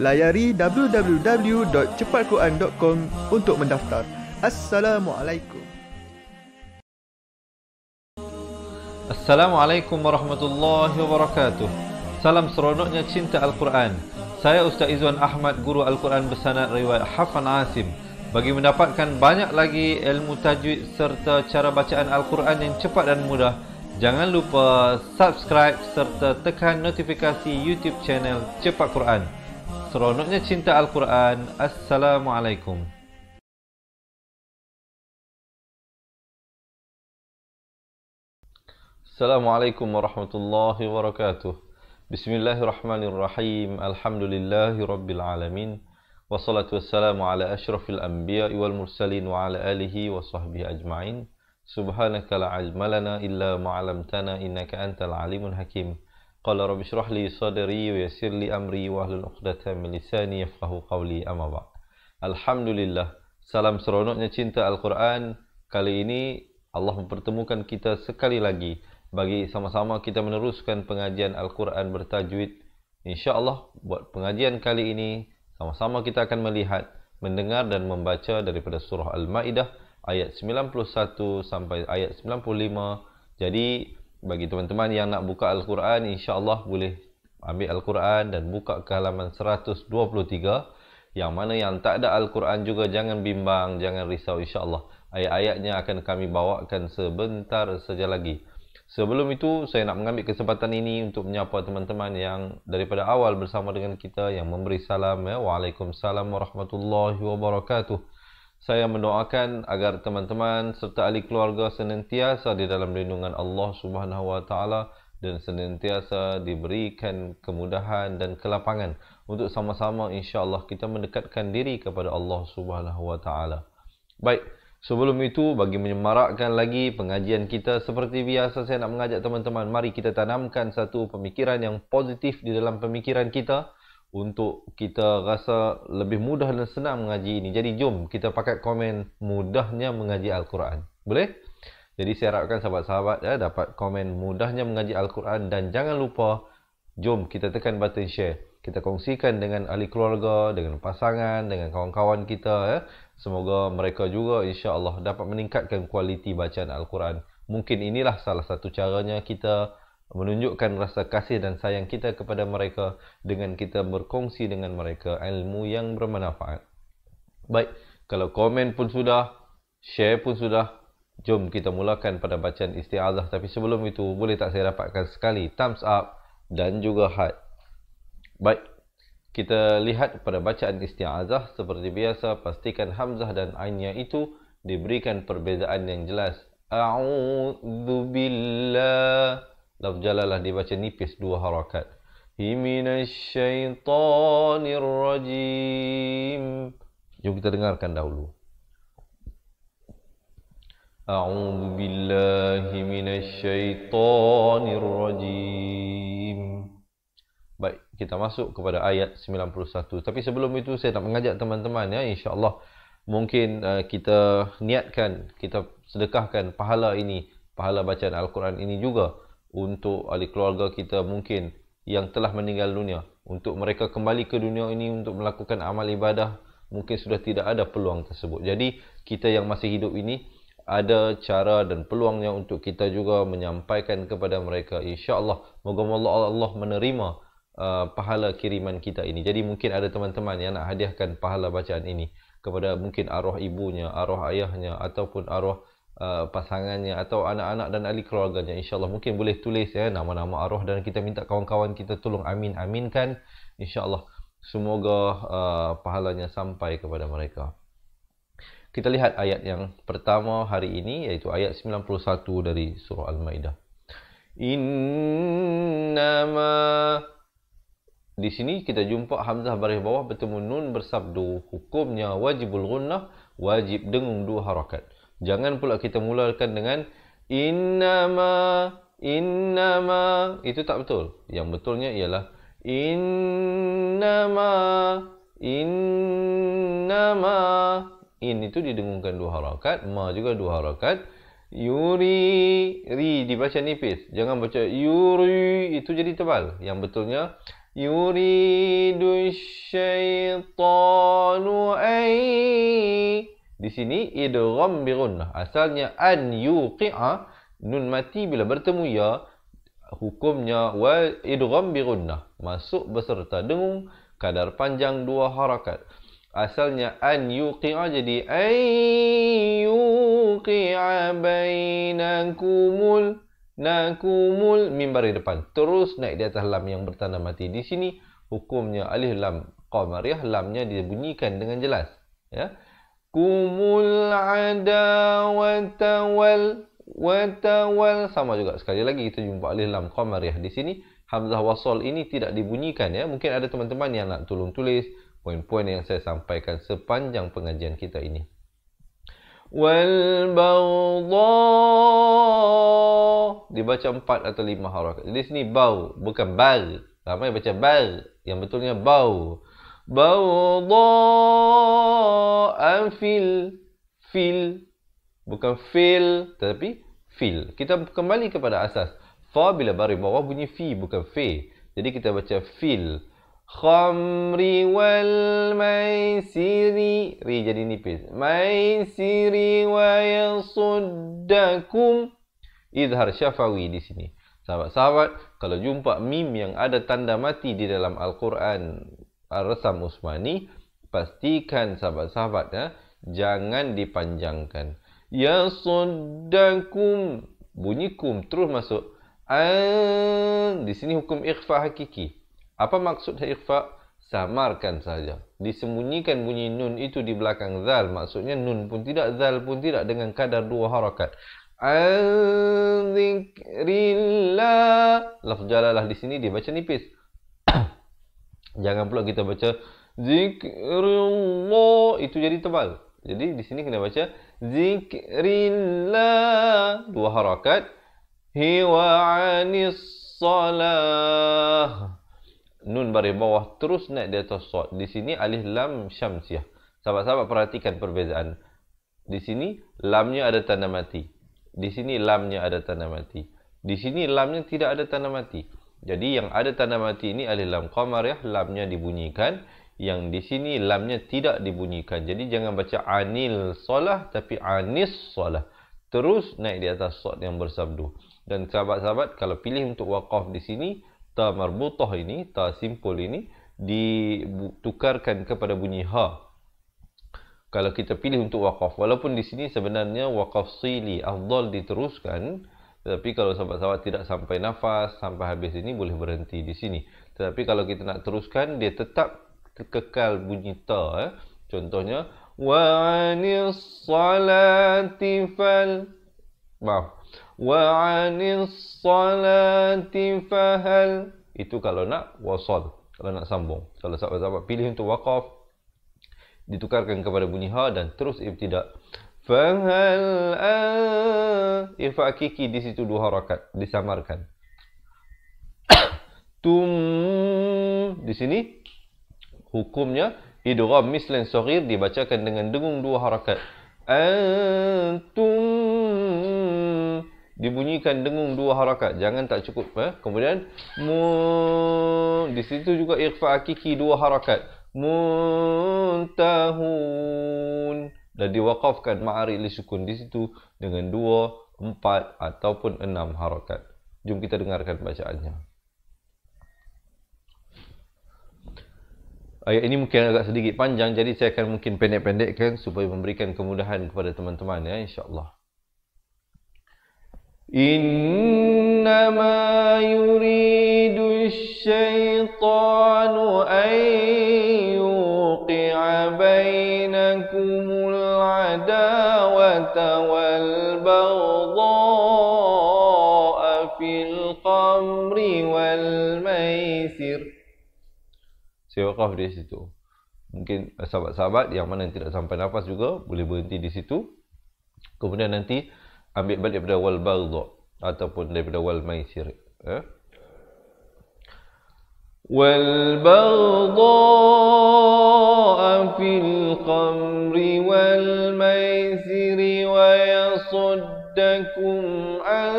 layari www.cepatquran.com untuk mendaftar. Assalamualaikum. Assalamualaikum warahmatullahi wabarakatuh. Salam seronoknya cinta Al-Quran. Saya Ustaz Izwan Ahmad, guru Al-Quran bersanad riwayat Hafan Asim. Bagi mendapatkan banyak lagi ilmu tajwid serta cara bacaan Al-Quran yang cepat dan mudah, jangan lupa subscribe serta tekan notifikasi YouTube channel Cepat Quran. Seronoknya cinta Al-Quran Assalamualaikum السلام عليكم ورحمة الله وبركاته بسم الله الرحمن الرحيم الحمد لله رب العالمين والصلاة والسلام على أشرف الأنبياء والمرسلين وعلى آله وصحبه أجمعين سبحانك لا علم لنا إلا ما علمتنا إنك أنت العليم الحكيم قال رب اشرح لي صدري ويسر لي امري واحلل عقدة من لساني يفقهوا قولي اما بعد الحمد لله سلام seronoknya cinta Al-Quran kali ini Allah mempertemukan kita sekali lagi bagi sama-sama kita meneruskan pengajian Al-Quran bertajwid insyaallah buat pengajian kali ini sama-sama kita akan melihat mendengar dan membaca daripada surah Al-Maidah ayat 91 sampai ayat 95 jadi bagi teman-teman yang nak buka Al-Quran insya-Allah boleh ambil Al-Quran dan buka ke halaman 123 yang mana yang tak ada Al-Quran juga jangan bimbang jangan risau insya-Allah ayat-ayatnya akan kami bawakan sebentar saja lagi sebelum itu saya nak mengambil kesempatan ini untuk menyapa teman-teman yang daripada awal bersama dengan kita yang memberi salam ya waalaikumsalam warahmatullahi wabarakatuh saya mendoakan agar teman-teman serta ahli keluarga senantiasa di dalam lindungan Allah Subhanahu wa taala dan senantiasa diberikan kemudahan dan kelapangan untuk sama-sama insya-Allah kita mendekatkan diri kepada Allah Subhanahu wa taala. Baik, sebelum itu bagi menyemarakkan lagi pengajian kita seperti biasa saya nak mengajak teman-teman mari kita tanamkan satu pemikiran yang positif di dalam pemikiran kita untuk kita rasa lebih mudah dan senang mengaji ini. Jadi jom kita pakai komen mudahnya mengaji Al-Quran. Boleh? Jadi saya harapkan sahabat-sahabat ya, dapat komen mudahnya mengaji Al-Quran dan jangan lupa jom kita tekan button share. Kita kongsikan dengan ahli keluarga, dengan pasangan, dengan kawan-kawan kita. Ya. Semoga mereka juga insya Allah dapat meningkatkan kualiti bacaan Al-Quran. Mungkin inilah salah satu caranya kita menunjukkan rasa kasih dan sayang kita kepada mereka dengan kita berkongsi dengan mereka ilmu yang bermanfaat. Baik, kalau komen pun sudah, share pun sudah, jom kita mulakan pada bacaan isti'adah. Tapi sebelum itu, boleh tak saya dapatkan sekali thumbs up dan juga heart. Baik, kita lihat pada bacaan isti'adah seperti biasa, pastikan Hamzah dan Ainya itu diberikan perbezaan yang jelas. billah. Laf jalalah dibaca nipis dua harakat. Himinasyaitanirrajim. Jom kita dengarkan dahulu. A'udhu billahi minasyaitanirrajim. Baik, kita masuk kepada ayat 91. Tapi sebelum itu saya nak mengajak teman-teman ya, insya-Allah mungkin uh, kita niatkan, kita sedekahkan pahala ini, pahala bacaan al-Quran ini juga untuk ahli keluarga kita mungkin yang telah meninggal dunia untuk mereka kembali ke dunia ini untuk melakukan amal ibadah mungkin sudah tidak ada peluang tersebut jadi kita yang masih hidup ini ada cara dan peluangnya untuk kita juga menyampaikan kepada mereka insyaallah moga-moga Allah menerima uh, pahala kiriman kita ini jadi mungkin ada teman-teman yang nak hadiahkan pahala bacaan ini kepada mungkin arwah ibunya arwah ayahnya ataupun arwah uh, pasangannya atau anak-anak dan ahli keluarganya insyaallah mungkin boleh tulis ya nama-nama arwah dan kita minta kawan-kawan kita tolong amin aminkan insyaallah semoga uh, pahalanya sampai kepada mereka kita lihat ayat yang pertama hari ini iaitu ayat 91 dari surah al-maidah innama di sini kita jumpa hamzah baris bawah bertemu nun bersabdu hukumnya wajibul gunnah wajib dengung dua harakat Jangan pula kita mulakan dengan innama innama itu tak betul. Yang betulnya ialah innama innama in itu didengungkan dua harakat, ma juga dua harakat. Yuri ri dibaca nipis. Jangan baca yuri itu jadi tebal. Yang betulnya yuri du syaitanu ai di sini idgham bi Asalnya an yuqi'a nun mati bila bertemu ya hukumnya wa idgham bi masuk beserta dengung kadar panjang dua harakat. Asalnya an yuqi'a jadi ay yuqi'a bainakumul nakumul mimbari depan terus naik di atas lam yang bertanda mati di sini hukumnya alif lam qamariyah lamnya dibunyikan dengan jelas ya kumul adawata wal watawal sama juga sekali lagi kita jumpa alif lam qamariyah di sini hamzah wasal ini tidak dibunyikan ya mungkin ada teman-teman yang nak tolong tulis poin-poin yang saya sampaikan sepanjang pengajian kita ini wal bawdha dibaca empat atau lima harakat di sini bau bukan bal ramai baca bal yang betulnya bau بوضاء فيل fil, bukan fil, tetapi fil. kita kembali kepada asas fa bila bari bawah bunyi fi bukan fe jadi kita baca fil. khamri wal maisiri ri jadi nipis maisiri wa yasuddakum izhar syafawi di sini sahabat-sahabat kalau jumpa mim yang ada tanda mati di dalam al-Quran Ar-Rasam Usmani pastikan sahabat-sahabat ya jangan dipanjangkan ya sudankum bunyi kum terus masuk An, di sini hukum ikhfa hakiki apa maksud ikhfa samarkan saja disembunyikan bunyi nun itu di belakang zal maksudnya nun pun tidak zal pun tidak dengan kadar dua harakat an zikrillah lafaz jalalah di sini dibaca nipis Jangan pula kita baca zikrullah itu jadi tebal. Jadi di sini kena baca zikrillah dua harakat hiwa anis salah nun bari bawah terus naik di atas sod. Di sini alif lam syamsiah. Sahabat-sahabat perhatikan perbezaan. Di sini lamnya ada tanda mati. Di sini lamnya ada tanda mati. Di sini lamnya tidak ada tanda mati. Jadi yang ada tanda mati ini alif lam qamar ya, lamnya dibunyikan. Yang di sini lamnya tidak dibunyikan. Jadi jangan baca anil solah tapi anis solah. Terus naik di atas sod yang bersabdu. Dan sahabat-sahabat kalau pilih untuk waqaf di sini, ta marbutah ini, ta simpul ini ditukarkan kepada bunyi ha. Kalau kita pilih untuk waqaf, walaupun di sini sebenarnya waqaf sili afdal diteruskan, tetapi kalau sahabat-sahabat tidak sampai nafas, sampai habis ini boleh berhenti di sini. Tetapi kalau kita nak teruskan, dia tetap kekal bunyi ta. Eh. Contohnya, وَعَنِي الصَّلَاتِ فَلْ Maaf. وَعَنِي الصَّلَاتِ فَهَلْ Itu kalau nak wasal. Kalau nak sambung. Kalau sahabat-sahabat pilih untuk waqaf, ditukarkan kepada bunyi ha dan terus ibtidak. Fahal ah. Irfa Akiki di situ dua harakat disamarkan. Tum di sini hukumnya idgham mislan saghir dibacakan dengan dengung dua harakat. Antum dibunyikan dengung dua harakat. Jangan tak cukup. Eh? Kemudian mu di situ juga irfa akiki dua harakat. Muntahun dan diwakafkan ma'ari li sukun di situ dengan dua, empat ataupun enam harakat. Jom kita dengarkan bacaannya. Ayat ini mungkin agak sedikit panjang jadi saya akan mungkin pendek-pendekkan supaya memberikan kemudahan kepada teman-teman ya insya-Allah. إنما يريد الشيطان أن والبغضاء في القمر والميسر Saya wakaf di situ Mungkin sahabat-sahabat yang mana yang tidak sampai nafas juga Boleh berhenti di situ Kemudian nanti ambil balik daripada wal bardo ataupun daripada wal maisir eh? wal bardo fil qamri wal صدكم عن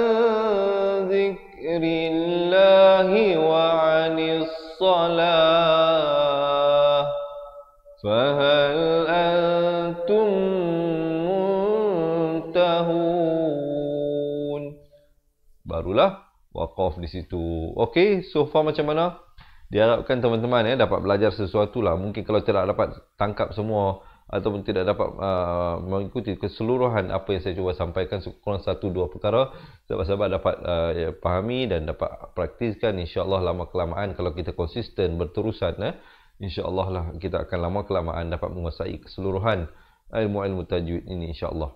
ذكر الله وعن الصلاة فهل أنتم منتهون Barulah wakaf di situ. Okay, so far macam mana? Diharapkan teman-teman eh, dapat belajar sesuatu lah. Mungkin kalau tidak dapat tangkap semua ataupun tidak dapat uh, mengikuti keseluruhan apa yang saya cuba sampaikan kurang satu dua perkara sahabat-sahabat dapat uh, ya, fahami dan dapat praktiskan insyaallah lama kelamaan kalau kita konsisten berterusan eh, insyaallah lah kita akan lama kelamaan dapat menguasai keseluruhan ilmu-ilmu tajwid ini insyaallah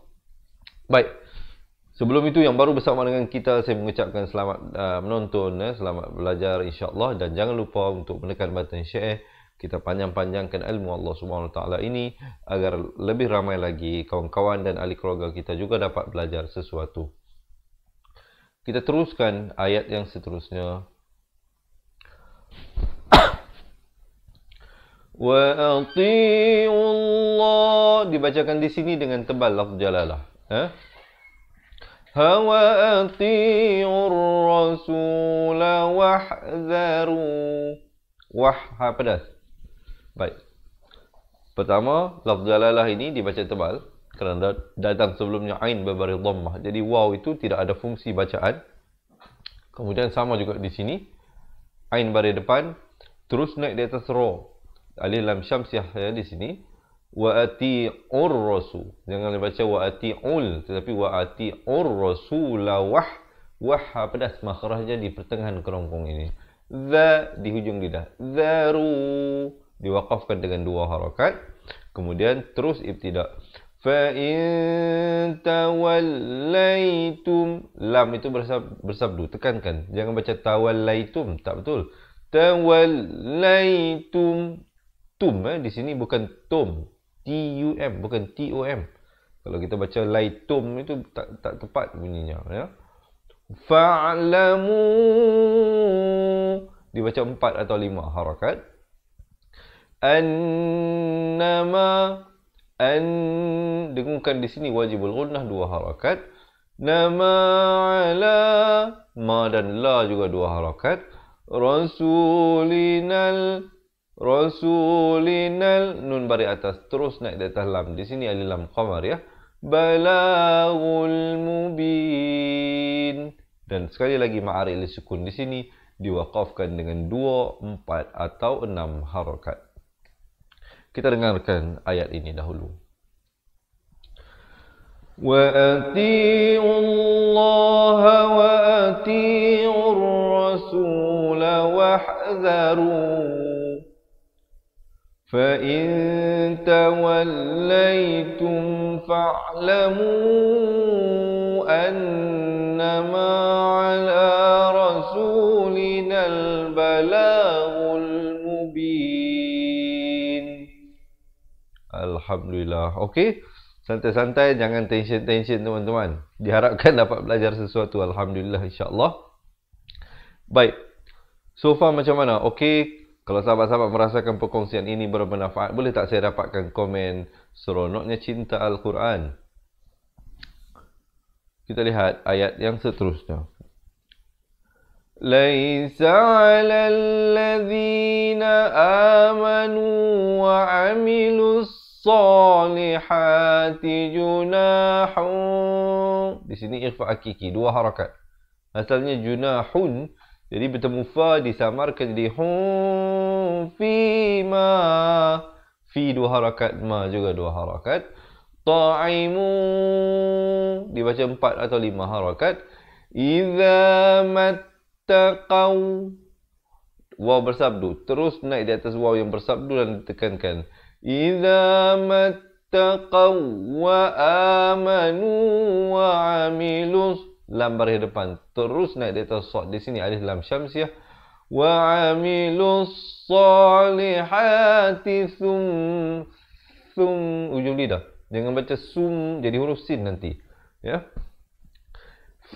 baik Sebelum itu yang baru bersama dengan kita saya mengucapkan selamat uh, menonton eh, selamat belajar insyaallah dan jangan lupa untuk menekan button share kita panjang-panjangkan ilmu Allah Subhanahu taala ini agar lebih ramai lagi kawan-kawan dan ahli keluarga kita juga dapat belajar sesuatu. Kita teruskan ayat yang seterusnya. Wa atiu Allah dibacakan di sini dengan tebal lafaz jalalah. Eh? Ha? Hawa atiur rasul wahzaru wah apa ha, dah? Baik. Pertama, lafz dalalah ini dibaca tebal kerana datang sebelumnya ain berbaris dhammah. Jadi waw itu tidak ada fungsi bacaan. Kemudian sama juga di sini. Ain baris depan terus naik di atas ra. Alif lam syamsiah ya di sini. Wa ati ur rasul. Jangan dibaca wa ati ul tetapi wa ati ur rasul wah wah pedas makhrajnya di pertengahan kerongkong ini. Za di hujung lidah. Zaru diwakafkan dengan dua harakat kemudian terus ibtidak fa in tawallaitum lam itu bersab, bersabdu tekankan jangan baca tawallaitum tak betul tawallaitum tum eh. di sini bukan tum t u m bukan t o m kalau kita baca laitum itu tak tak tepat bunyinya ya fa'lamu dibaca empat atau lima harakat annama an dengungkan di sini wajibul gunnah dua harakat nama ala ma dan la juga dua harakat rasulinal rasulinal nun bari atas terus naik di atas di sini alif lam qamar ya Balaul mubin dan sekali lagi ma'aril sukun di sini diwakafkan dengan dua, empat atau enam harokat. Kita dengarkan ayat ini dahulu. Wa atiu Allah wa atiu Rasul wa Hazaru. fa in fa'alamu fa'lamu annama 'ala Alhamdulillah. Okey. Santai-santai. Jangan tension-tension teman-teman. Diharapkan dapat belajar sesuatu. Alhamdulillah. InsyaAllah. Baik. So far macam mana? Okey. Kalau sahabat-sahabat merasakan perkongsian ini bermanfaat, boleh tak saya dapatkan komen seronoknya cinta Al-Quran? Kita lihat ayat yang seterusnya. ليس على الذين امنوا وعملوا salihati junahun. Di sini ikhfa akiki, dua harakat. Asalnya junahun, jadi bertemu fa disamarkan jadi hun fi ma. Fi dua harakat, ma juga dua harakat. Ta'imu, dibaca empat atau lima harakat. Iza mattaqaw. Waw bersabdu. Terus naik di atas waw yang bersabdu dan ditekankan. إذا ما اتقوا وآمنوا وعملوا لام بره depan terus naik di atas sod di sini alif lam syamsiah wa amilus salihati sum sum ujung lidah jangan baca sum jadi huruf sin nanti ya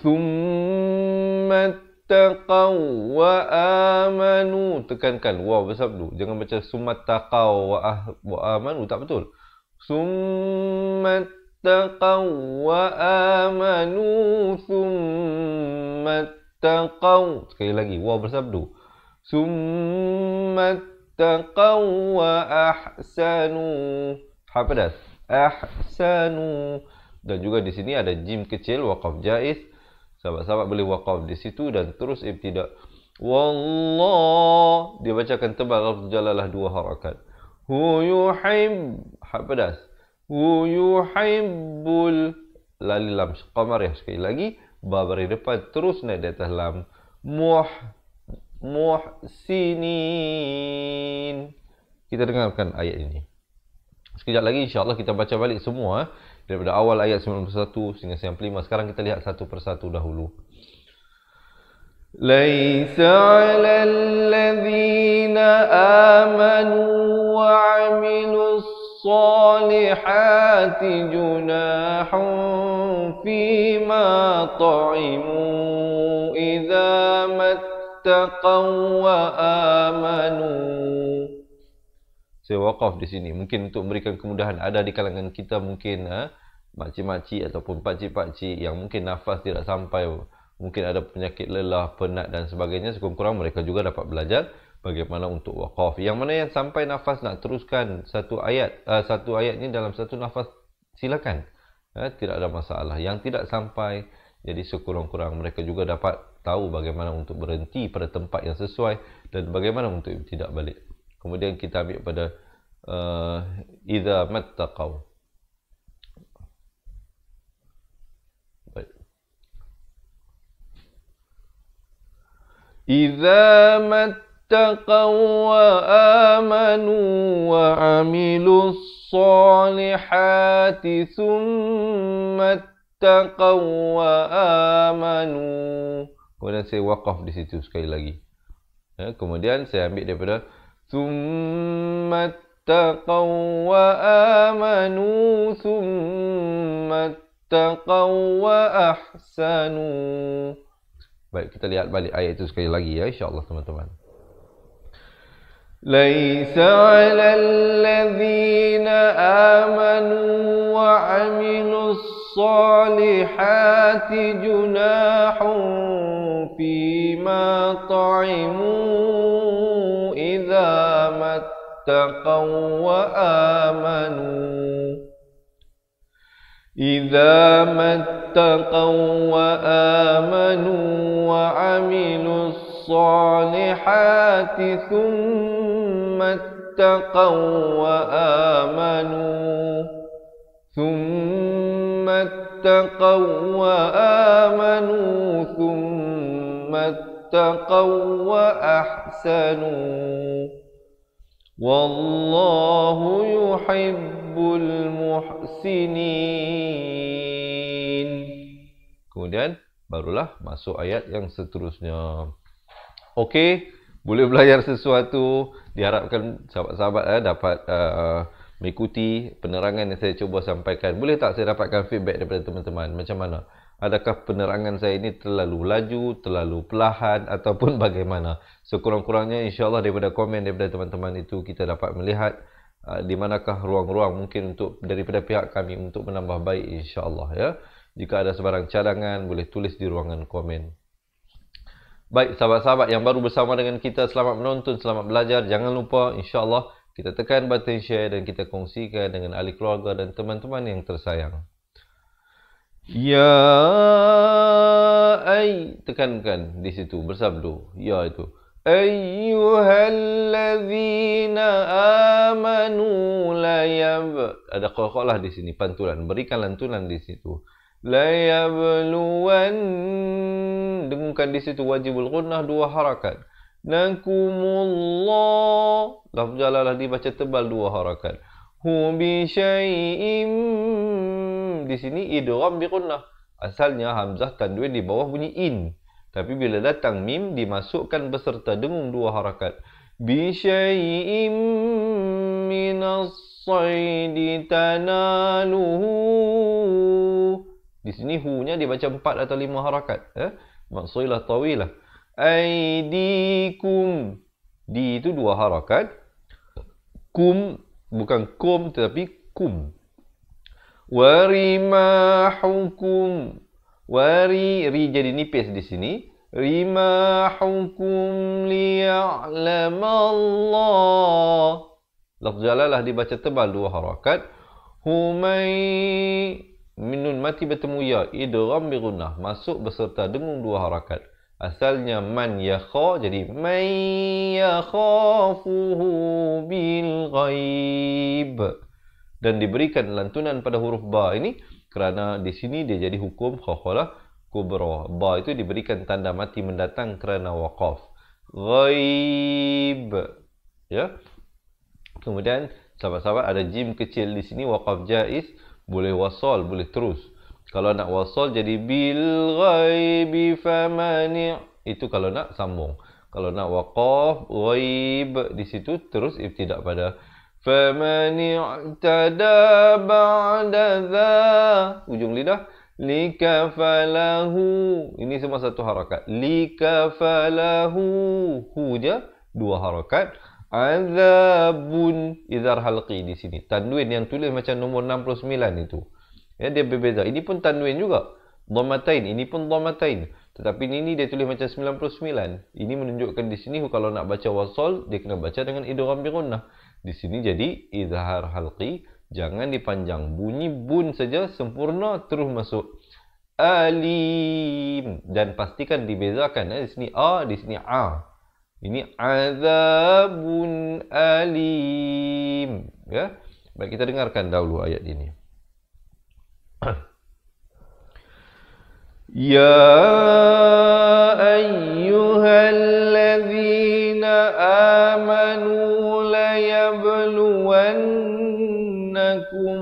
summat taqaw wa amanu tekankan wow besar dulu jangan baca summat taqaw wa, ah, wa amanu tak betul summat taqaw wa amanu summat taqaw sekali lagi wow bersabdu summat taqaw wa ahsanu apa dah ahsanu dan juga di sini ada jim kecil waqaf jaiz sahabat-sahabat boleh waqaf di situ dan terus ibtidak Wallah dia bacakan tebal lafaz jalalah dua harakat hu yuhib hak pedas hu yuhibbul lali lam qamar ya sekali lagi babari depan terus naik di atas lam muh muhsinin kita dengarkan ayat ini sekejap lagi insyaallah kita baca balik semua eh daripada awal ayat 91 sehingga 95 sekarang kita lihat satu persatu dahulu ليس على الذين آمنوا وعملوا الصالحات جناح فيما طعموا إذا ما اتقوا وآمنوا saya wakaf di sini mungkin untuk memberikan kemudahan ada di kalangan kita mungkin ha, makcik-makcik ataupun pakcik-pakcik yang mungkin nafas tidak sampai mungkin ada penyakit lelah, penat dan sebagainya sekurang-kurang mereka juga dapat belajar bagaimana untuk wakaf yang mana yang sampai nafas nak teruskan satu ayat uh, satu ayat ini dalam satu nafas silakan ha, tidak ada masalah yang tidak sampai jadi sekurang-kurang mereka juga dapat tahu bagaimana untuk berhenti pada tempat yang sesuai dan bagaimana untuk tidak balik Kemudian kita ambil pada uh, Iza mattaqaw Iza mattaqaw wa amanu wa amilu الصالحات ثم wa وآمنوا kemudian saya wakaf di situ sekali lagi ya, kemudian saya ambil daripada uh, ثم اتقوا وآمنوا ثم اتقوا وأحسنوا Baik, kita lihat balik ayat itu sekali lagi ya, insyaAllah teman-teman. ليس على الذين آمنوا وعملوا الصالحات جناح فيما طعموا واتقوا وآمنوا إذا ما اتقوا وآمنوا وعملوا الصالحات ثم اتقوا وآمنوا ثم اتقوا وآمنوا ثم اتقوا وأحسنوا والله يحب المحسنين Kemudian barulah masuk ayat yang seterusnya. Okey, boleh belajar sesuatu. Diharapkan sahabat-sahabat eh, dapat uh, mengikuti penerangan yang saya cuba sampaikan. Boleh tak saya dapatkan feedback daripada teman-teman? Macam mana? adakah penerangan saya ini terlalu laju, terlalu perlahan ataupun bagaimana. Sekurang-kurangnya insyaAllah daripada komen daripada teman-teman itu kita dapat melihat uh, di manakah ruang-ruang mungkin untuk daripada pihak kami untuk menambah baik insyaAllah ya. Jika ada sebarang cadangan boleh tulis di ruangan komen. Baik sahabat-sahabat yang baru bersama dengan kita selamat menonton, selamat belajar. Jangan lupa insyaAllah kita tekan button share dan kita kongsikan dengan ahli keluarga dan teman-teman yang tersayang. Ya ay tekankan di situ bersabdo. ya itu ayyuhallazina amanu la yab ada qalqalah di sini pantulan berikan lantunan di situ la yabluwan dengungkan di situ wajibul gunnah dua harakat nakumullah lafzalalah dibaca tebal dua harakat hu bi syai'im di sini idgham bi gunnah. Asalnya hamzah tanwin di bawah bunyi in. Tapi bila datang mim dimasukkan beserta dengung dua harakat. Bi syai'im min as-sayd tanaluhu. Di sini hu-nya dibaca empat atau lima harakat. Eh? Maksudlah tawilah. Aidikum. Di itu dua harakat. Kum. Bukan kum tetapi kum warimahukum wari ri jadi nipis di sini rimahukum liya'lamallah lafz jalalah dibaca tebal dua harakat humai minun mati bertemu ya idgham bi gunnah masuk beserta dengung dua harakat asalnya man ya kha jadi may ya khafuhu bil ghaib dan diberikan lantunan pada huruf ba ini kerana di sini dia jadi hukum khakhalah kubra ba itu diberikan tanda mati mendatang kerana waqaf ghaib ya kemudian sahabat-sahabat ada jim kecil di sini waqaf jaiz boleh wasal boleh terus kalau nak wasal jadi bil ghaibi famani itu kalau nak sambung kalau nak waqaf ghaib di situ terus ibtidak pada فمن اعتدى بعد ذا ujung lidah Lika falahu, ini semua satu harakat likafalahu hu je dua harakat azabun idhar halqi di sini tanwin yang tulis macam nombor 69 itu ya dia berbeza ini pun tanwin juga dhammatain ini pun dhammatain tetapi ini, ini dia tulis macam 99 ini menunjukkan di sini kalau nak baca wasal dia kena baca dengan idgham birunah. Di sini jadi izhar halqi jangan dipanjang. Bunyi bun saja sempurna terus masuk. Alim dan pastikan dibezakan eh di sini a di sini a. Ini azabun alim ya. Baik kita dengarkan dahulu ayat ini. Ya ayyuhalladzina amanu ليبلونكم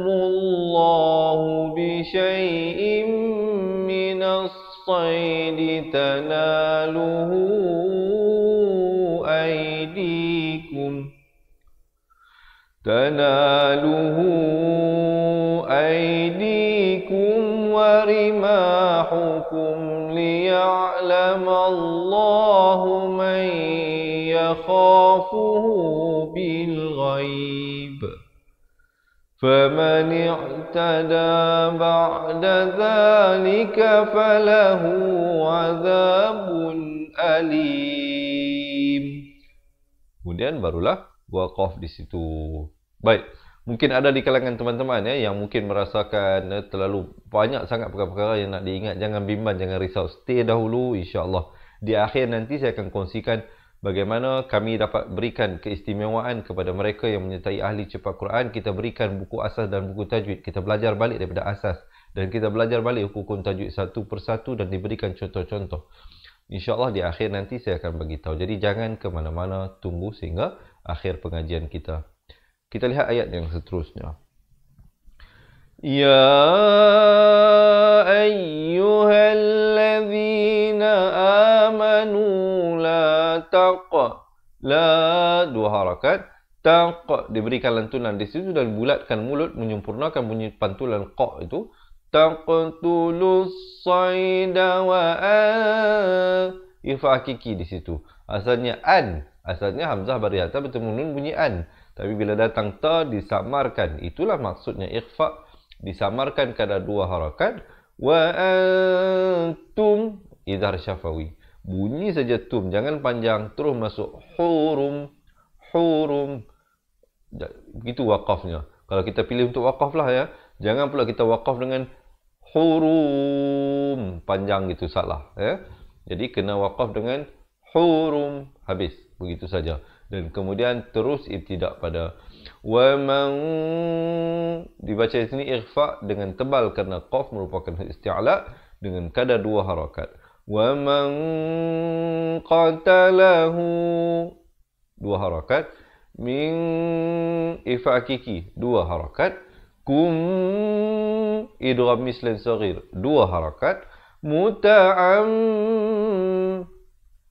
الله بشيء من الصيد تناله أيديكم تناله أيديكم ورماحكم ليعلم الله يخافه بالغيب فمن اعتدى بعد ذلك فله عذاب أليم Kemudian barulah waqaf di situ. Baik. Mungkin ada di kalangan teman-teman ya yang mungkin merasakan eh, terlalu banyak sangat perkara-perkara yang nak diingat. Jangan bimbang, jangan risau. Stay dahulu insyaallah Di akhir nanti saya akan kongsikan bagaimana kami dapat berikan keistimewaan kepada mereka yang menyertai ahli cepat Quran kita berikan buku asas dan buku tajwid kita belajar balik daripada asas dan kita belajar balik hukum-hukum tajwid satu persatu dan diberikan contoh-contoh insyaallah di akhir nanti saya akan bagi tahu jadi jangan ke mana-mana tunggu sehingga akhir pengajian kita kita lihat ayat yang seterusnya Ya أيها الذين آمنوا لا تق لا dua harakat تق diberikan lantunan di situ dan bulatkan mulut menyempurnakan bunyi pantulan qaf itu taqtulus sayda wa ifakiki di situ asalnya an asalnya hamzah bari hatta bertemu nun bunyi an tapi bila datang ta disamarkan itulah maksudnya ikhfa' disamarkan kepada dua harakat wa antum idhar syafawi bunyi saja tum jangan panjang terus masuk hurum hurum begitu wakafnya kalau kita pilih untuk wakaf lah ya jangan pula kita wakaf dengan hurum panjang gitu salah ya jadi kena wakaf dengan hurum habis begitu saja dan kemudian terus ibtidak pada wa man dibaca di sini ikhfa dengan tebal kerana qaf merupakan isti'la dengan kadar dua harakat wa man qatalahu dua harakat min ifa dua harakat kum idgham mislan saghir dua harakat muta'am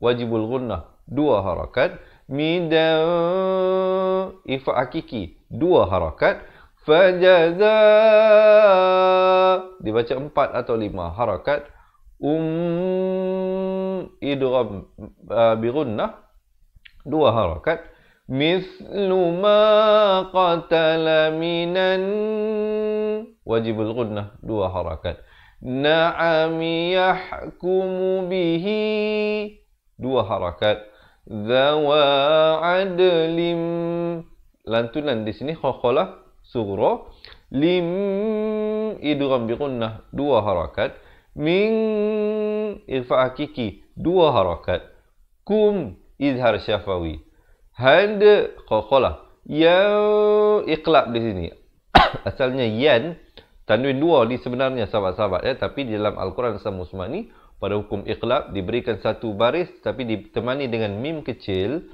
wajibul gunnah dua harakat mida ifa akiki dua harakat fajaza dibaca empat atau lima harakat um idgham uh, bi gunnah dua harakat mithlu ma qatala minan wajibul gunnah dua harakat na'am yahkumu bihi dua harakat Zawa adlim Lantunan di sini Khokholah Sughra Lim Idram biqunnah Dua harakat Ming Irfa'akiki Dua harakat Kum Izhar syafawi Hand Khokholah Ya Iqlab di sini Asalnya Yan Tanwin dua ni sebenarnya sahabat-sahabat ya. Tapi dalam Al-Quran Sama Usman ni pada hukum ikhlab diberikan satu baris tapi ditemani dengan mim kecil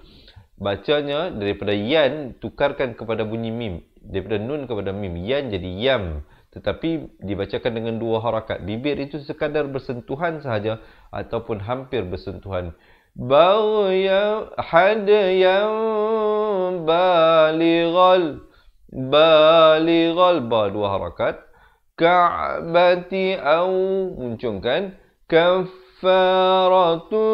bacanya daripada yan tukarkan kepada bunyi mim daripada nun kepada mim yan jadi yam tetapi dibacakan dengan dua harakat bibir itu sekadar bersentuhan sahaja ataupun hampir bersentuhan bau ya had ya balighal balighal ba dua harakat ka'bati au muncungkan kafaratu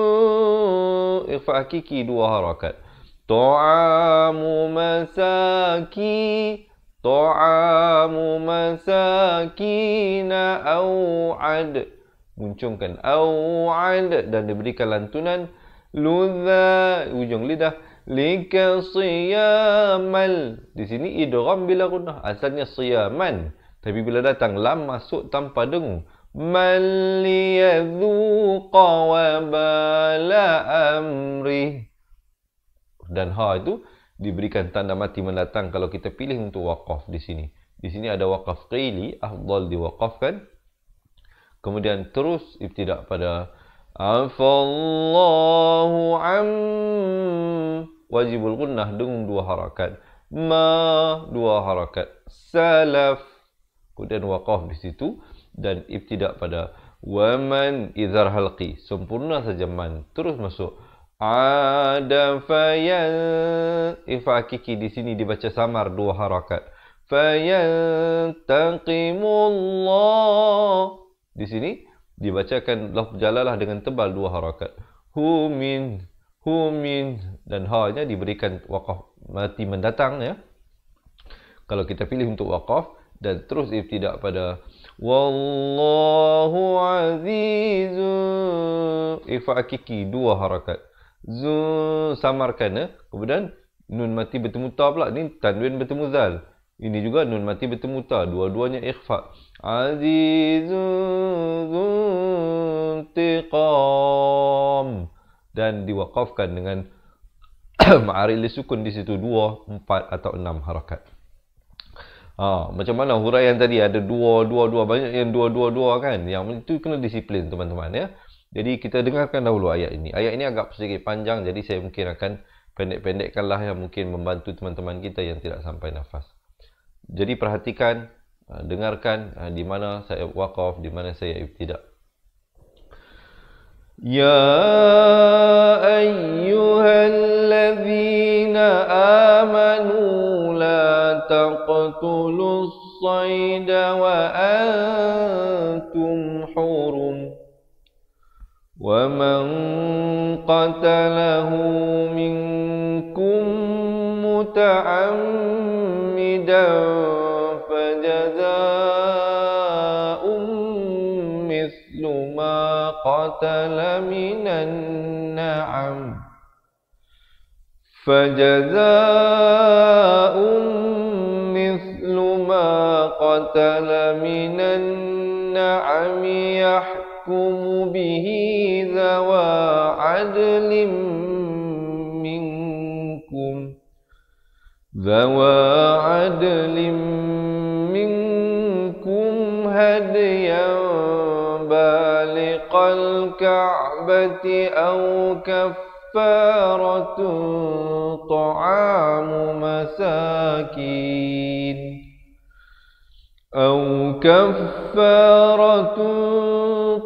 ikhfa hakiki dua harakat ta'amu masaki ta'amu masakina au'ad muncungkan au'ad dan diberikan lantunan ludha ujung lidah lika siyamal di sini idgham bila gunnah asalnya siyaman tapi bila datang lam masuk tanpa dengung بل ليذوق وبال أمره dan ha itu diberikan tanda mati mendatang kalau kita pilih untuk waqaf di sini. Di sini ada waqaf qili afdal diwaqafkan. Kemudian terus ibtidak pada afallahu am wajibul gunnah dengan dua harakat. Ma dua harakat. Salaf kemudian waqaf di situ dan ibtidak pada waman idzar halqi sempurna saja man terus masuk ada fayan eh, kiki di sini dibaca samar dua harakat fayan taqimullah di sini dibacakan lafz jalalah dengan tebal dua harakat humin humin dan ha diberikan waqaf mati mendatang ya kalau kita pilih untuk waqaf dan terus ibtidak pada Wallahu azizu Ifa eh, akiki Dua harakat Zu samarkan eh? Kemudian Nun mati bertemuta pula Ini tanwin bertemu zal Ini juga nun mati bertemu ta Dua-duanya ikhfa Azizu Zuntiqam Dan diwakafkan dengan Ma'aril sukun di situ Dua, empat atau enam harakat Ha, macam mana huraian tadi ada dua, dua, dua. Banyak yang dua, dua, dua kan. Yang itu kena disiplin teman-teman ya. Jadi kita dengarkan dahulu ayat ini. Ayat ini agak sedikit panjang. Jadi saya mungkin akan pendek pendekkan lah yang mungkin membantu teman-teman kita yang tidak sampai nafas. Jadi perhatikan, ha, dengarkan ha, di mana saya wakaf, di mana saya tidak. يا أيها الذين آمنوا لا تقتلوا الصيد وأنتم حرم ومن قتله منكم متعمدا قتل من النعم فجزاء مثل ما قتل من النعم يحكم به ذوى عدل منكم ذوى عدل منكم هديا الكعبة أو كفارة طعام مساكين أو كفارة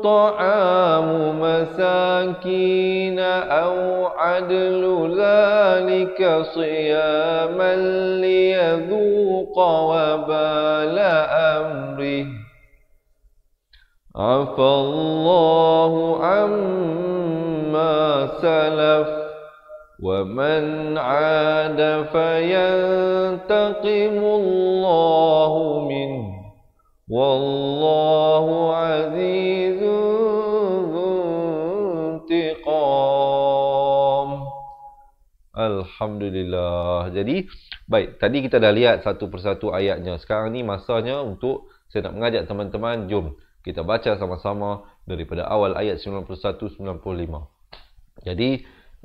طعام مساكين أو عدل ذلك صياما ليذوق وبال أمره عفى الله عما سلف ومن عاد فينتقم الله منه والله عزيز ذو انتقام jadi baik tadi kita dah lihat satu persatu ayatnya sekarang ni masanya untuk saya nak mengajak teman-teman jom kita baca sama-sama daripada awal ayat 91-95. Jadi,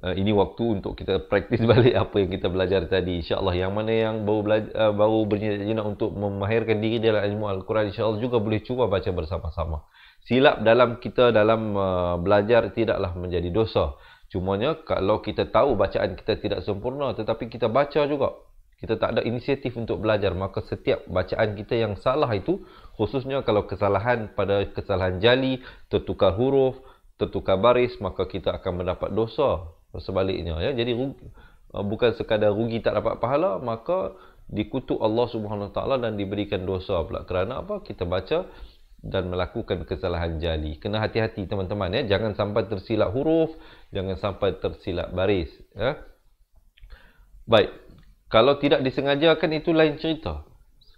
eh, ini waktu untuk kita praktis balik apa yang kita belajar tadi. InsyaAllah yang mana yang baru, belajar, eh, baru berjenak untuk memahirkan diri dalam ilmu Al-Quran, insyaAllah juga boleh cuba baca bersama-sama. Silap dalam kita dalam eh, belajar tidaklah menjadi dosa. Cumanya kalau kita tahu bacaan kita tidak sempurna tetapi kita baca juga. Kita tak ada inisiatif untuk belajar. Maka setiap bacaan kita yang salah itu khususnya kalau kesalahan pada kesalahan jali, tertukar huruf, tertukar baris, maka kita akan mendapat dosa sebaliknya. Ya. Jadi rugi, uh, bukan sekadar rugi tak dapat pahala, maka dikutuk Allah Subhanahu Taala dan diberikan dosa pula kerana apa kita baca dan melakukan kesalahan jali. Kena hati-hati teman-teman ya, jangan sampai tersilap huruf, jangan sampai tersilap baris ya. Baik. Kalau tidak disengajakan itu lain cerita.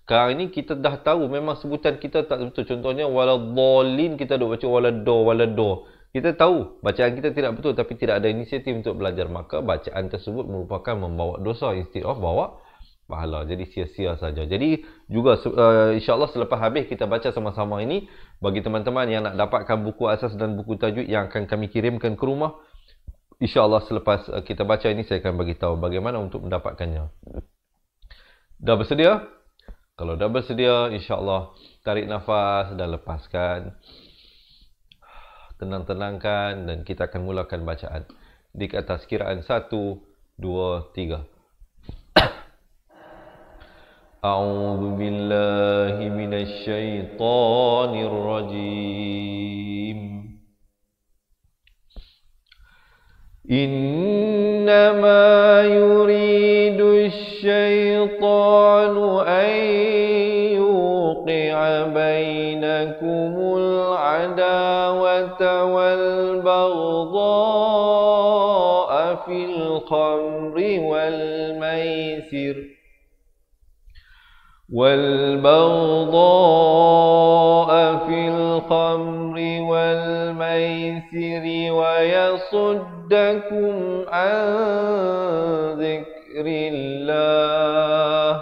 Sekarang ni kita dah tahu memang sebutan kita tak betul. Contohnya wala dhalin kita duk baca wala do wala do. Kita tahu bacaan kita tidak betul tapi tidak ada inisiatif untuk belajar maka bacaan tersebut merupakan membawa dosa instead of bawa pahala. Jadi sia-sia saja. Jadi juga uh, insya-Allah selepas habis kita baca sama-sama ini bagi teman-teman yang nak dapatkan buku asas dan buku tajwid yang akan kami kirimkan ke rumah insya-Allah selepas eh, kita baca ini saya akan bagi tahu bagaimana untuk mendapatkannya. Dah bersedia? Kalau dah bersedia, insyaAllah tarik nafas dan lepaskan. Tenang-tenangkan dan kita akan mulakan bacaan. Di atas kiraan 1, 2, 3. أعوذ بالله من الشيطان الرجيم إنما يريد والبغضاء في الخمر والميسر والبغضاء في الخمر والميسر ويصدكم عن ذكر الله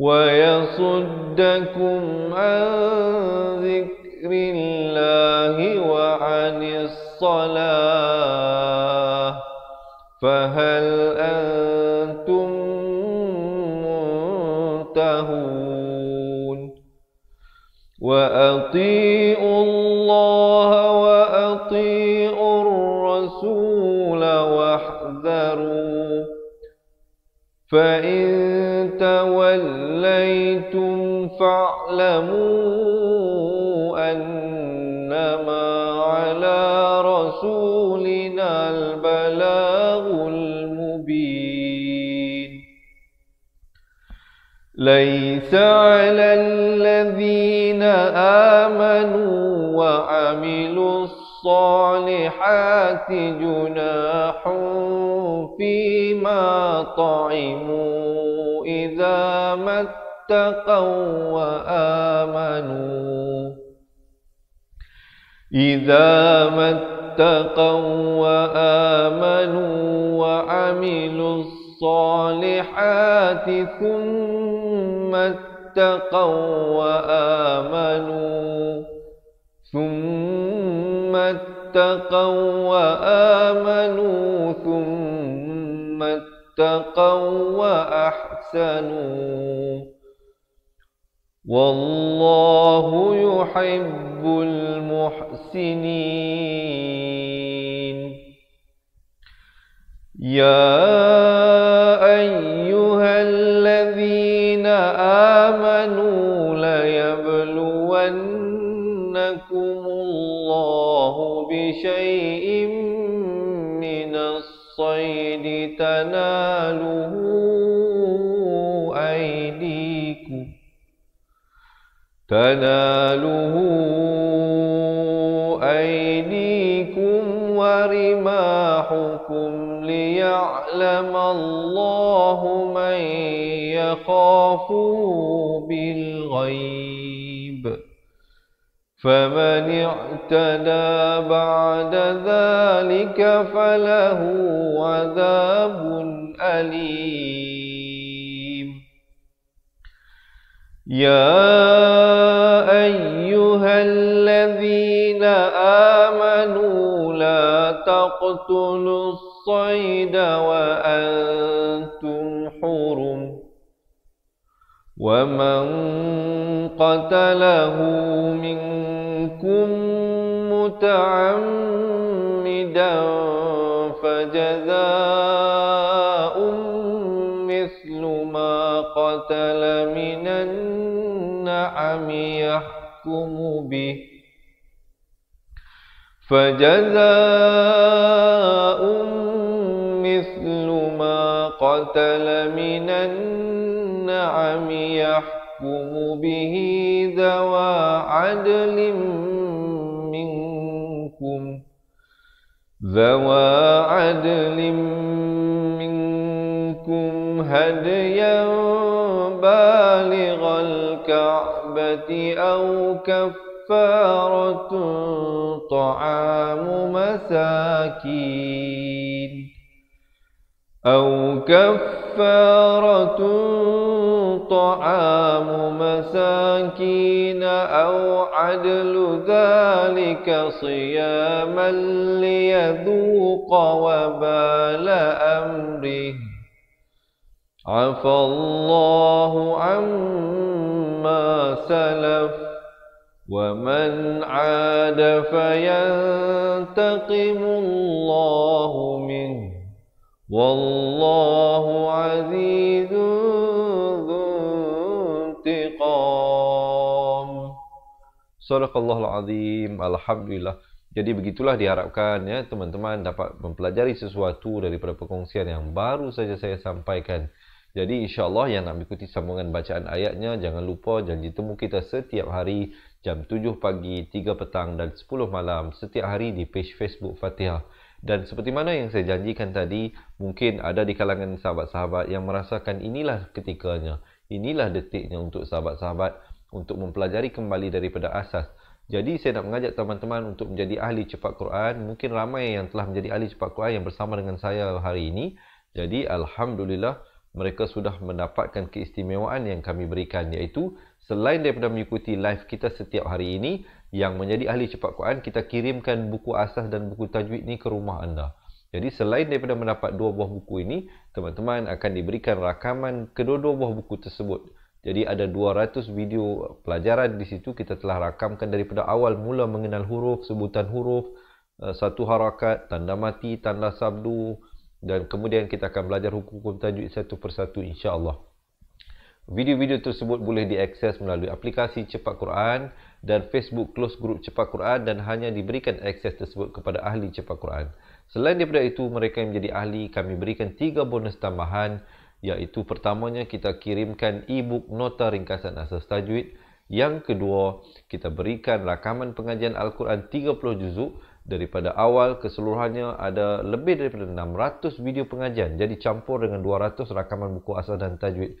ويصدكم عن ذكر الله الصلاة فهل أنتم منتهون وأطيعوا الله وأطيعوا الرسول واحذروا فإن توليتم فاعلموا ليس على الذين آمنوا وعملوا الصالحات جناح فيما طعموا إذا ما اتقوا وآمنوا إذا ما اتقوا وآمنوا وعملوا الصالحات ثم ثم اتقوا وآمنوا ثم اتقوا وآمنوا ثم اتقوا وأحسنوا والله يحب المحسنين يا أيها آمنوا ليبلونكم الله بشيء من الصيد تناله أيديكم تناله أيديكم ورماحكم ليعلم الله من يخافه بالغيب فمن اعتدى بعد ذلك فله عذاب أليم يا أيها الذين آمنوا لا تقتلوا الصيد وأنتم حرم ومن قتله منكم متعمدا فجزاء مثل ما قتل من النعم يحكم به فجزاء مثل ما قتل من النعم يحكم به ذوى عدل منكم ذوى عدل منكم هديا بالغ الكعبة أو كف كفارة طعام مساكين أو كفارة طعام مساكين أو عدل ذلك صياما ليذوق وبال أمره عفى الله عما سلف ومن عاد فينتقم الله منه والله عزيز ذو انتقام صدق الله العظيم الحمد لله Jadi begitulah diharapkan ya teman-teman dapat mempelajari sesuatu daripada perkongsian yang baru saja saya sampaikan. Jadi insyaAllah yang nak mengikuti sambungan bacaan ayatnya, jangan lupa janji temu kita setiap hari jam 7 pagi, 3 petang dan 10 malam setiap hari di page Facebook Fatihah. Dan seperti mana yang saya janjikan tadi, mungkin ada di kalangan sahabat-sahabat yang merasakan inilah ketikanya, inilah detiknya untuk sahabat-sahabat untuk mempelajari kembali daripada asas. Jadi saya nak mengajak teman-teman untuk menjadi ahli cepat Quran. Mungkin ramai yang telah menjadi ahli cepat Quran yang bersama dengan saya hari ini. Jadi Alhamdulillah mereka sudah mendapatkan keistimewaan yang kami berikan iaitu selain daripada mengikuti live kita setiap hari ini yang menjadi ahli cepat Quran, kita kirimkan buku asas dan buku tajwid ni ke rumah anda. Jadi selain daripada mendapat dua buah buku ini, teman-teman akan diberikan rakaman kedua-dua buah buku tersebut. Jadi ada 200 video pelajaran di situ kita telah rakamkan daripada awal mula mengenal huruf, sebutan huruf, eh, satu harakat, tanda mati, tanda sabdu dan kemudian kita akan belajar hukum-hukum tajwid satu persatu insya-Allah. Video-video tersebut boleh diakses melalui aplikasi Cepat Quran dan Facebook Close Group Cepat Quran dan hanya diberikan akses tersebut kepada ahli Cepat Quran. Selain daripada itu, mereka yang menjadi ahli, kami berikan tiga bonus tambahan iaitu pertamanya kita kirimkan e-book nota ringkasan asas tajwid. Yang kedua, kita berikan rakaman pengajian Al-Quran 30 juzuk daripada awal keseluruhannya ada lebih daripada 600 video pengajian jadi campur dengan 200 rakaman buku asas dan tajwid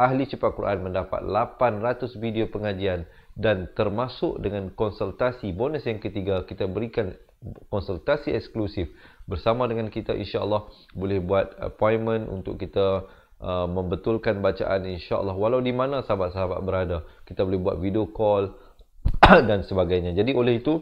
ahli cepat Quran mendapat 800 video pengajian dan termasuk dengan konsultasi bonus yang ketiga kita berikan konsultasi eksklusif bersama dengan kita insyaallah boleh buat appointment untuk kita uh, membetulkan bacaan insyaallah walau di mana sahabat-sahabat berada kita boleh buat video call dan sebagainya jadi oleh itu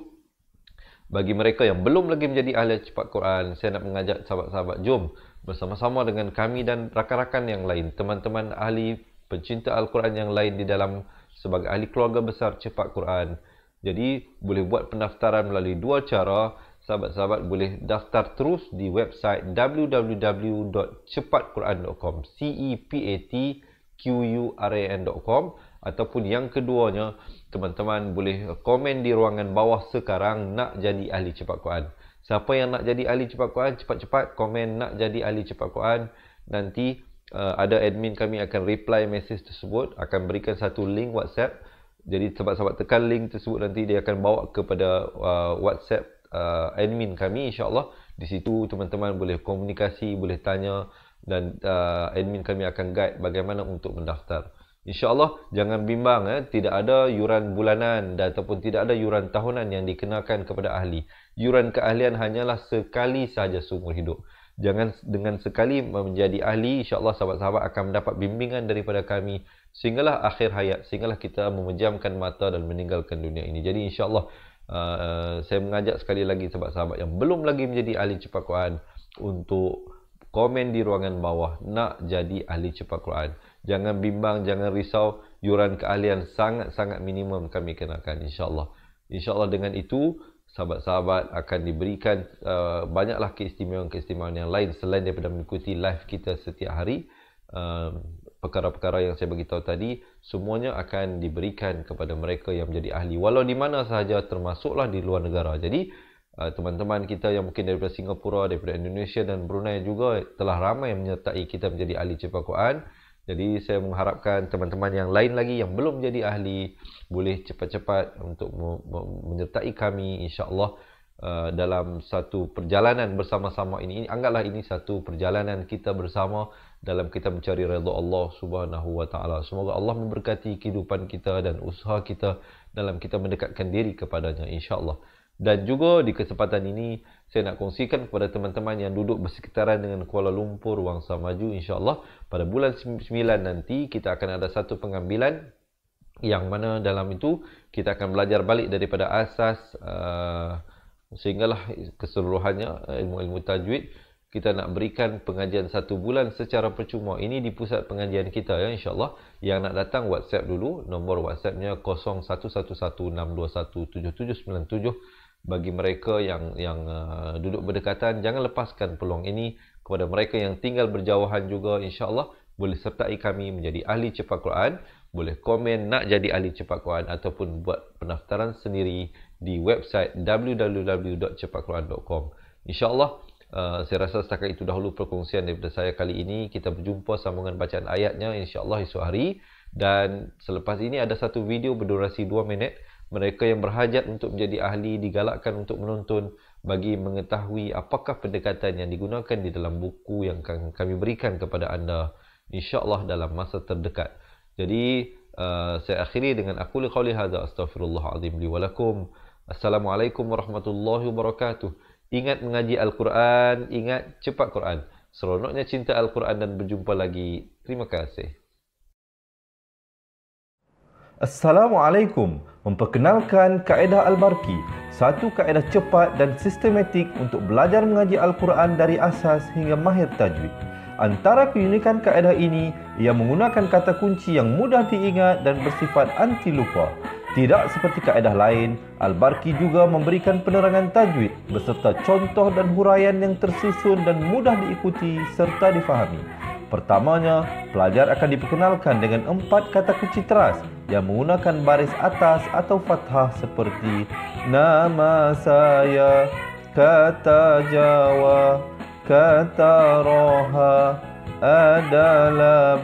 bagi mereka yang belum lagi menjadi ahli cepat Quran saya nak mengajak sahabat-sahabat jom bersama-sama dengan kami dan rakan-rakan yang lain teman-teman ahli pencinta Al-Quran yang lain di dalam sebagai ahli keluarga besar cepat Quran. Jadi boleh buat pendaftaran melalui dua cara. Sahabat-sahabat boleh daftar terus di website www.cepatquran.com c e p a t q u r a n.com ataupun yang keduanya teman-teman boleh komen di ruangan bawah sekarang nak jadi ahli cepat Quran. Siapa yang nak jadi ahli cepat Quran cepat-cepat komen nak jadi ahli cepat Quran nanti uh, ada admin kami akan reply message tersebut akan berikan satu link WhatsApp jadi sahabat-sahabat tekan link tersebut nanti dia akan bawa kepada uh, WhatsApp uh, admin kami insyaallah di situ teman-teman boleh komunikasi boleh tanya dan uh, admin kami akan guide bagaimana untuk mendaftar InsyaAllah jangan bimbang eh. Tidak ada yuran bulanan dan, Ataupun tidak ada yuran tahunan yang dikenakan kepada ahli Yuran keahlian hanyalah sekali sahaja seumur hidup Jangan dengan sekali menjadi ahli, insyaAllah sahabat-sahabat akan mendapat bimbingan daripada kami. Sehinggalah akhir hayat, sehinggalah kita memejamkan mata dan meninggalkan dunia ini. Jadi insyaAllah uh, saya mengajak sekali lagi sahabat-sahabat yang belum lagi menjadi ahli cepat Quran untuk komen di ruangan bawah nak jadi ahli cepat Quran. Jangan bimbang, jangan risau. Yuran keahlian sangat-sangat minimum kami kenakan insyaAllah. InsyaAllah dengan itu sahabat-sahabat akan diberikan uh, banyaklah keistimewaan-keistimewaan yang lain selain daripada mengikuti live kita setiap hari uh, perkara-perkara yang saya beritahu tadi semuanya akan diberikan kepada mereka yang menjadi ahli walau di mana sahaja termasuklah di luar negara jadi uh, teman-teman kita yang mungkin daripada Singapura daripada Indonesia dan Brunei juga telah ramai menyertai kita menjadi ahli cipta Quran jadi saya mengharapkan teman-teman yang lain lagi yang belum jadi ahli boleh cepat-cepat untuk menyertai kami insya-Allah uh, dalam satu perjalanan bersama-sama ini. Anggaplah ini satu perjalanan kita bersama dalam kita mencari redha Allah Subhanahu wa taala. Semoga Allah memberkati kehidupan kita dan usaha kita dalam kita mendekatkan diri kepadanya insya-Allah. Dan juga di kesempatan ini saya nak kongsikan kepada teman-teman yang duduk bersekitaran dengan Kuala Lumpur, Wangsa Maju, insyaAllah pada bulan 9 nanti kita akan ada satu pengambilan yang mana dalam itu kita akan belajar balik daripada asas uh, sehinggalah keseluruhannya uh, ilmu-ilmu tajwid kita nak berikan pengajian satu bulan secara percuma ini di pusat pengajian kita ya insyaallah yang nak datang whatsapp dulu nombor whatsappnya 0111621797 bagi mereka yang yang uh, duduk berdekatan jangan lepaskan peluang ini kepada mereka yang tinggal berjauhan juga insyaallah boleh sertai kami menjadi ahli cepat Quran boleh komen nak jadi ahli cepat Quran ataupun buat pendaftaran sendiri di website www.cepatquran.com insyaallah uh, saya rasa setakat itu dahulu perkongsian daripada saya kali ini kita berjumpa sambungan bacaan ayatnya insyaallah esok hari dan selepas ini ada satu video berdurasi 2 minit mereka yang berhajat untuk menjadi ahli digalakkan untuk menonton bagi mengetahui apakah pendekatan yang digunakan di dalam buku yang kami berikan kepada anda insyaallah dalam masa terdekat. Jadi uh, saya akhiri dengan aku li qauli hadza astaghfirullahalazim Assalamualaikum warahmatullahi wabarakatuh. Ingat mengaji Al-Quran, ingat cepat Quran. Seronoknya cinta Al-Quran dan berjumpa lagi. Terima kasih. Assalamualaikum memperkenalkan kaedah Al-Barqi, satu kaedah cepat dan sistematik untuk belajar mengaji Al-Quran dari asas hingga mahir tajwid. Antara keunikan kaedah ini, ia menggunakan kata kunci yang mudah diingat dan bersifat anti lupa. Tidak seperti kaedah lain, Al-Barqi juga memberikan penerangan tajwid beserta contoh dan huraian yang tersusun dan mudah diikuti serta difahami. Pertamanya, pelajar akan diperkenalkan dengan empat kata kunci teras yang menggunakan baris atas atau fathah seperti Nama saya, kata Jawa, kata Roha, adalah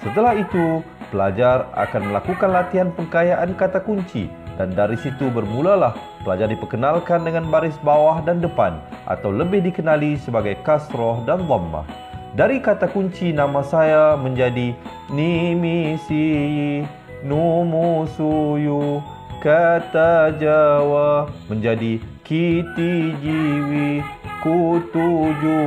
Setelah itu, pelajar akan melakukan latihan pengkayaan kata kunci dan dari situ bermulalah pelajar diperkenalkan dengan baris bawah dan depan atau lebih dikenali sebagai kasroh dan dhammah. Dari kata kunci nama saya menjadi Nimi si Numu suyu Kata Jawa Menjadi Kiti jiwi Kutuju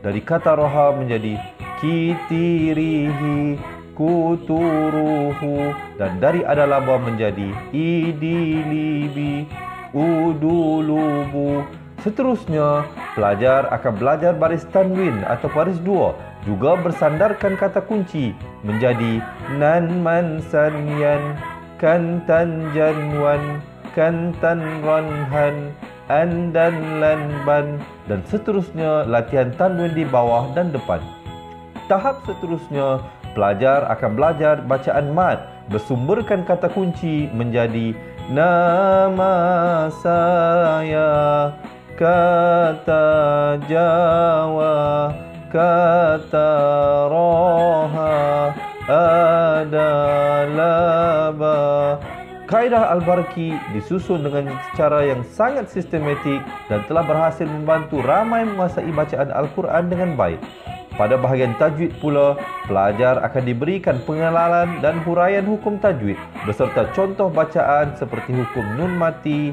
Dari kata roha menjadi Kiti rihi Kuturuhu Dan dari adalaba menjadi Idilibi Udulubu Udulubu seterusnya, pelajar akan belajar baris tanwin atau baris dua juga bersandarkan kata kunci menjadi nan man san yan kan tan jan wan kan tan ran han an dan lan ban dan seterusnya latihan tanwin di bawah dan depan. Tahap seterusnya, pelajar akan belajar bacaan mat bersumberkan kata kunci menjadi nama saya kata Jawa, kata Roha adalah ba. Kaedah Al-Barki disusun dengan cara yang sangat sistematik dan telah berhasil membantu ramai menguasai bacaan Al-Quran dengan baik. Pada bahagian tajwid pula, pelajar akan diberikan pengenalan dan huraian hukum tajwid beserta contoh bacaan seperti hukum nun mati,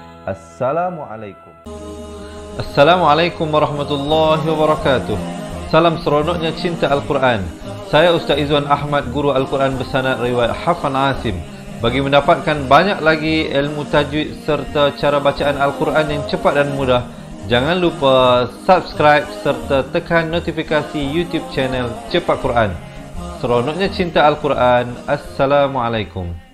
Assalamualaikum. Assalamualaikum warahmatullahi wabarakatuh. Salam seronoknya cinta Al-Quran. Saya Ustaz Izwan Ahmad, Guru Al-Quran Bersanad Riwayat Hafan Asim. Bagi mendapatkan banyak lagi ilmu tajwid serta cara bacaan Al-Quran yang cepat dan mudah, jangan lupa subscribe serta tekan notifikasi YouTube channel Cepat Quran. Seronoknya cinta Al-Quran. Assalamualaikum.